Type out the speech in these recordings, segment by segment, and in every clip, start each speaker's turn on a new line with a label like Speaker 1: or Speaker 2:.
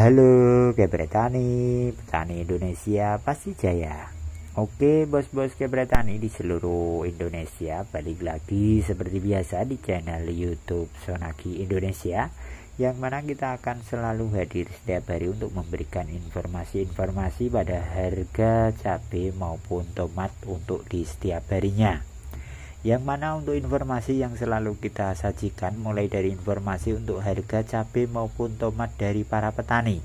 Speaker 1: Halo Kebretani, petani Indonesia pasti jaya. Oke bos-bos Kebretani di seluruh Indonesia balik lagi seperti biasa di channel YouTube Sonaki Indonesia yang mana kita akan selalu hadir setiap hari untuk memberikan informasi-informasi pada harga cabai maupun tomat untuk di setiap harinya yang mana untuk informasi yang selalu kita sajikan mulai dari informasi untuk harga cabai maupun tomat dari para petani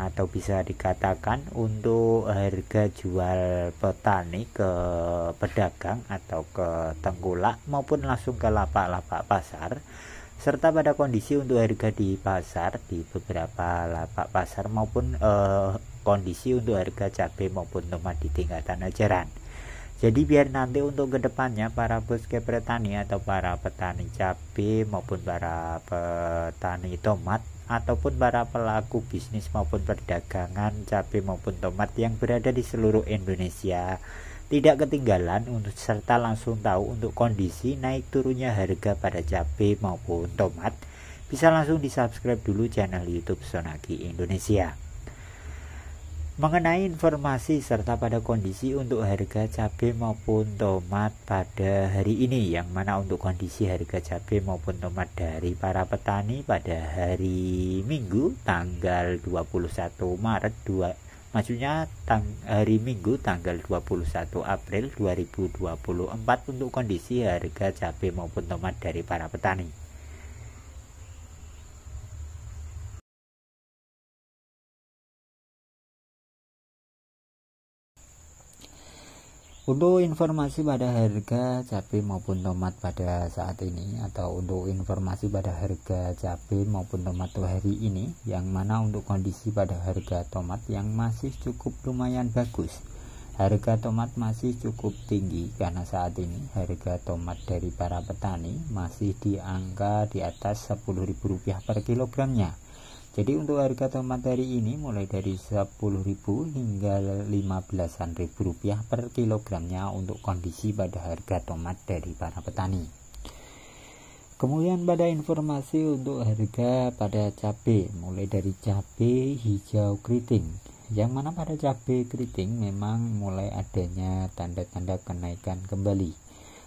Speaker 1: atau bisa dikatakan untuk harga jual petani ke pedagang atau ke tengkulak maupun langsung ke lapak-lapak pasar serta pada kondisi untuk harga di pasar di beberapa lapak pasar maupun eh, kondisi untuk harga cabai maupun tomat di tingkatan ajaran. Jadi biar nanti untuk kedepannya para bos petani atau para petani cabai maupun para petani tomat ataupun para pelaku bisnis maupun perdagangan cabai maupun tomat yang berada di seluruh Indonesia tidak ketinggalan untuk serta langsung tahu untuk kondisi naik turunnya harga pada cabai maupun tomat bisa langsung di subscribe dulu channel youtube Sonaki Indonesia mengenai informasi serta pada kondisi untuk harga cabai maupun tomat pada hari ini yang mana untuk kondisi harga cabai maupun tomat dari para petani pada hari Minggu tanggal 21 Maret 2 maksudnya tang, hari Minggu tanggal 21 April 2024 untuk kondisi harga cabai maupun tomat dari para petani. Untuk informasi pada harga cabai maupun tomat pada saat ini atau untuk informasi pada harga cabai maupun tomat hari ini yang mana untuk kondisi pada harga tomat yang masih cukup lumayan bagus. Harga tomat masih cukup tinggi karena saat ini harga tomat dari para petani masih di angka di atas Rp10.000 per kilogramnya. Jadi untuk harga tomat dari ini mulai dari 10.000 hingga 15.000 rupiah per kilogramnya untuk kondisi pada harga tomat dari para petani. Kemudian pada informasi untuk harga pada cabai mulai dari cabai hijau keriting yang mana pada cabai keriting memang mulai adanya tanda-tanda kenaikan kembali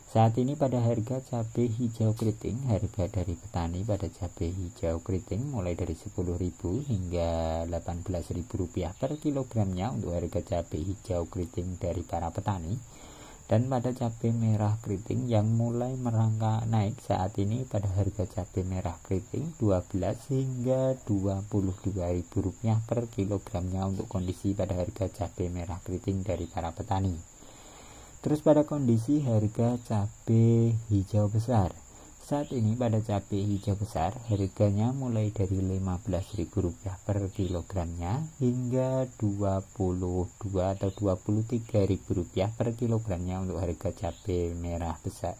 Speaker 1: saat ini pada harga cabai hijau keriting, harga dari petani pada cabai hijau keriting mulai dari Rp10.000 hingga Rp18.000 per kilogramnya untuk harga cabai hijau keriting dari para petani. Dan pada cabai merah keriting yang mulai merangkak naik saat ini pada harga cabai merah keriting 12 hingga Rp22.000 per kilogramnya untuk kondisi pada harga cabai merah keriting dari para petani. Terus pada kondisi harga cabai hijau besar. Saat ini pada cabai hijau besar harganya mulai dari Rp15.000 per kilogramnya hingga 22 atau Rp23.000 per kilogramnya untuk harga cabai merah besar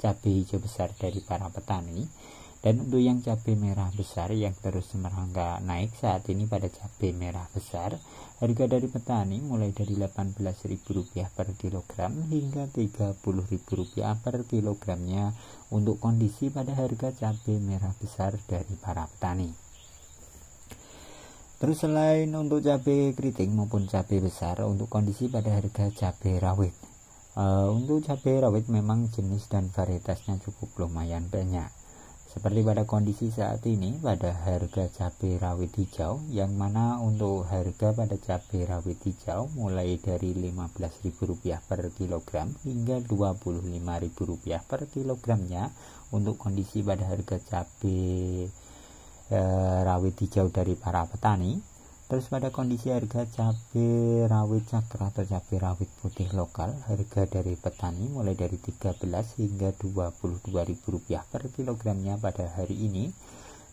Speaker 1: cabai hijau besar dari para petani dan untuk yang cabai merah besar yang terus merangka naik saat ini pada cabai merah besar, harga dari petani mulai dari Rp18.000 per kilogram hingga Rp30.000 per kilogramnya untuk kondisi pada harga cabai merah besar dari para petani. Terus selain untuk cabai keriting maupun cabai besar untuk kondisi pada harga cabai rawit. Uh, untuk cabai rawit memang jenis dan varietasnya cukup lumayan banyak seperti pada kondisi saat ini pada harga cabai rawit hijau yang mana untuk harga pada cabai rawit hijau mulai dari Rp15.000 per kilogram hingga Rp25.000 per kilogramnya untuk kondisi pada harga cabai e, rawit hijau dari para petani Terus pada kondisi harga cabai rawit cakra atau cabai rawit putih lokal, harga dari petani mulai dari 13 hingga ribu rupiah per kilogramnya pada hari ini.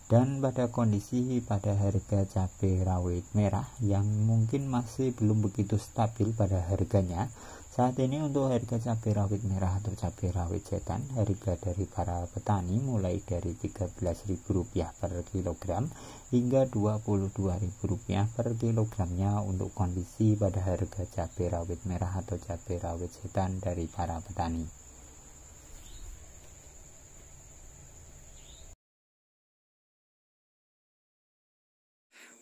Speaker 1: Dan pada kondisi pada harga cabai rawit merah yang mungkin masih belum begitu stabil pada harganya, saat ini untuk harga cabai rawit merah atau cabai rawit setan, harga dari para petani mulai dari Rp13.000 per kilogram hingga Rp22.000 per kilogramnya untuk kondisi pada harga cabai rawit merah atau cabai rawit setan dari para petani.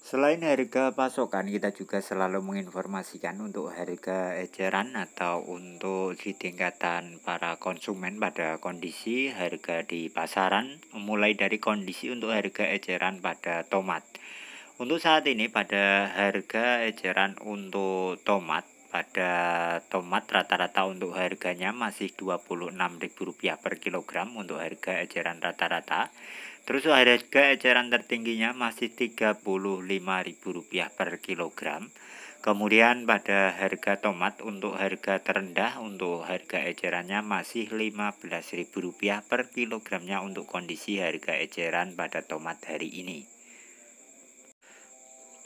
Speaker 1: Selain harga pasokan, kita juga selalu menginformasikan untuk harga eceran atau untuk di tingkatan para konsumen pada kondisi harga di pasaran, mulai dari kondisi untuk harga eceran pada tomat. Untuk saat ini pada harga eceran untuk tomat pada tomat rata-rata untuk harganya masih Rp26.000 per kilogram untuk harga eceran rata-rata Terus harga eceran tertingginya masih Rp35.000 per kilogram. Kemudian pada harga tomat untuk harga terendah untuk harga ecerannya masih Rp15.000 per kilogramnya untuk kondisi harga eceran pada tomat hari ini.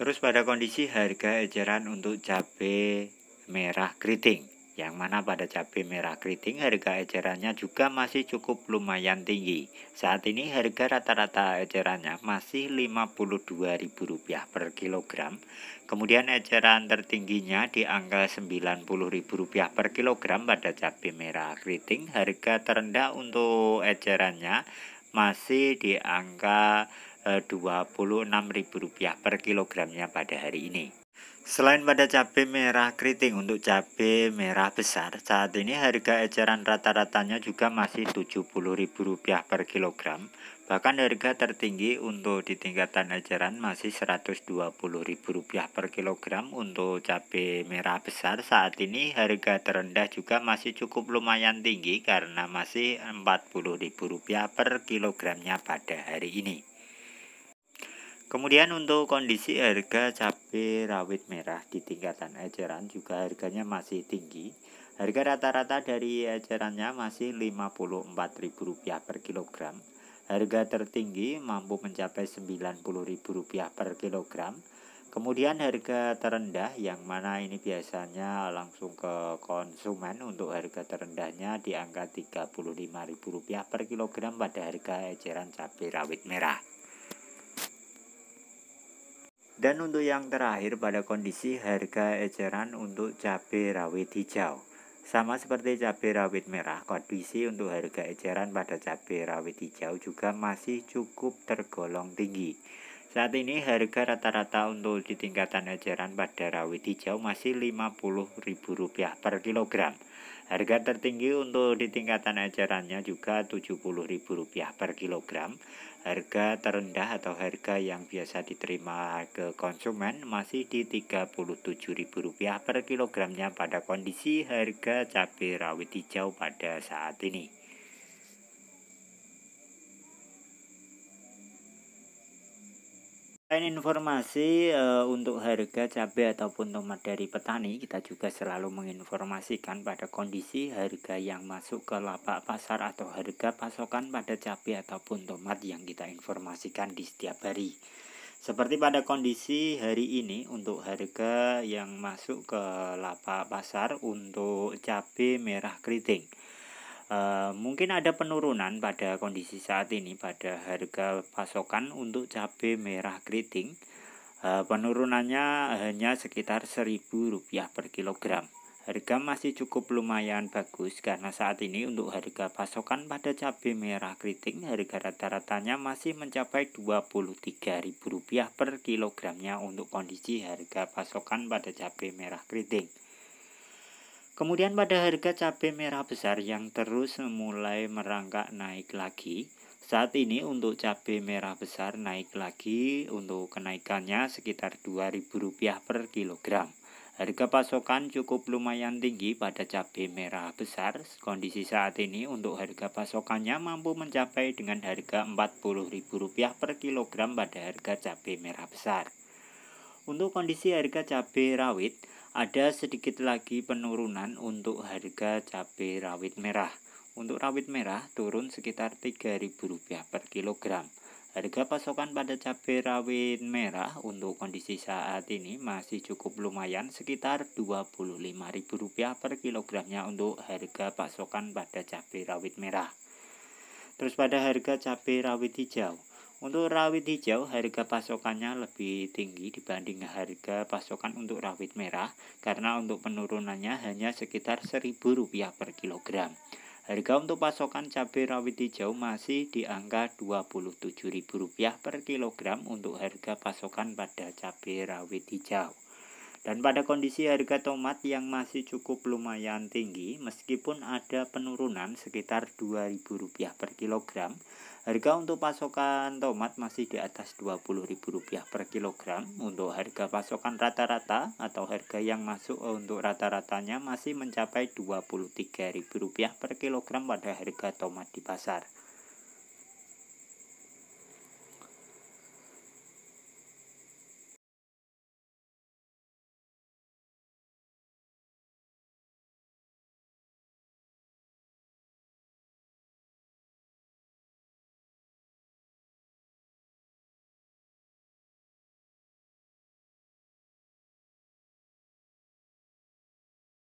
Speaker 1: Terus pada kondisi harga eceran untuk cabai merah keriting yang mana pada cabai merah keriting harga ecerannya juga masih cukup lumayan tinggi. Saat ini harga rata-rata ecerannya masih Rp52.000 per kilogram. Kemudian eceran tertingginya di angka Rp90.000 per kilogram pada cabai merah keriting. Harga terendah untuk ecerannya masih di angka eh, Rp26.000 per kilogramnya pada hari ini. Selain pada cabai merah keriting untuk cabai merah besar, saat ini harga eceran rata-ratanya juga masih Rp70.000 per kilogram. Bahkan harga tertinggi untuk di tingkatan eceran masih Rp120.000 per kilogram untuk cabai merah besar. Saat ini harga terendah juga masih cukup lumayan tinggi karena masih Rp40.000 per kilogramnya pada hari ini. Kemudian untuk kondisi harga cabai rawit merah di tingkatan eceran juga harganya masih tinggi. Harga rata-rata dari ecerannya masih Rp54.000 per kilogram. Harga tertinggi mampu mencapai Rp90.000 per kilogram. Kemudian harga terendah yang mana ini biasanya langsung ke konsumen untuk harga terendahnya di angka Rp35.000 per kilogram pada harga eceran cabai rawit merah. Dan untuk yang terakhir pada kondisi harga eceran untuk cabai rawit hijau. Sama seperti cabai rawit merah, kondisi untuk harga eceran pada cabai rawit hijau juga masih cukup tergolong tinggi. Saat ini harga rata-rata untuk di tingkatan eceran pada rawit hijau masih Rp50.000 per kilogram. Harga tertinggi untuk di tingkatan ajarannya juga Rp70.000 per kilogram. Harga terendah atau harga yang biasa diterima ke konsumen masih di Rp37.000 per kilogramnya pada kondisi harga cabai rawit hijau pada saat ini. Selain informasi e, untuk harga cabai ataupun tomat dari petani, kita juga selalu menginformasikan pada kondisi harga yang masuk ke lapak pasar atau harga pasokan pada cabai ataupun tomat yang kita informasikan di setiap hari. Seperti pada kondisi hari ini untuk harga yang masuk ke lapak pasar untuk cabai merah keriting e, mungkin ada penurunan pada kondisi saat ini pada harga pasokan untuk cabai merah keriting. e, penurunannya hanya sekitar seribu rupiah per kilogram. Harga masih cukup lumayan bagus karena saat ini untuk harga pasokan pada cabai merah keriting harga rata-ratanya masih mencapai Rp23.000 per kilogramnya untuk kondisi harga pasokan pada cabai merah keriting. Kemudian pada harga cabai merah besar yang terus mulai merangkak naik lagi, saat ini untuk cabai merah besar naik lagi untuk kenaikannya sekitar Rp2.000 per kilogram. Harga pasokan cukup lumayan tinggi pada cabai merah besar. Kondisi saat ini untuk harga pasokannya mampu mencapai dengan harga Rp40.000 per kilogram pada harga cabai merah besar. Untuk kondisi harga cabai rawit, ada sedikit lagi penurunan untuk harga cabai rawit merah. Untuk rawit merah turun sekitar Rp3.000 per kilogram. Harga pasokan pada cabai rawit merah untuk kondisi saat ini masih cukup lumayan sekitar Rp25.000 per kilogramnya untuk harga pasokan pada cabai rawit merah. Terus pada harga cabai rawit hijau untuk rawit hijau, harga pasokannya lebih tinggi dibanding harga pasokan untuk rawit merah karena untuk penurunannya hanya sekitar rp rupiah per kilogram. Harga untuk pasokan cabai rawit hijau masih di angka Rp27.000 per kilogram untuk harga pasokan pada cabai rawit hijau. Dan pada kondisi harga tomat yang masih cukup lumayan tinggi meskipun ada penurunan sekitar Rp2.000 per kilogram, harga untuk pasokan tomat masih di atas Rp20.000 per kilogram. Untuk harga pasokan rata-rata atau harga yang masuk eh, untuk rata-ratanya masih mencapai Rp23.000 per kilogram pada harga tomat di pasar.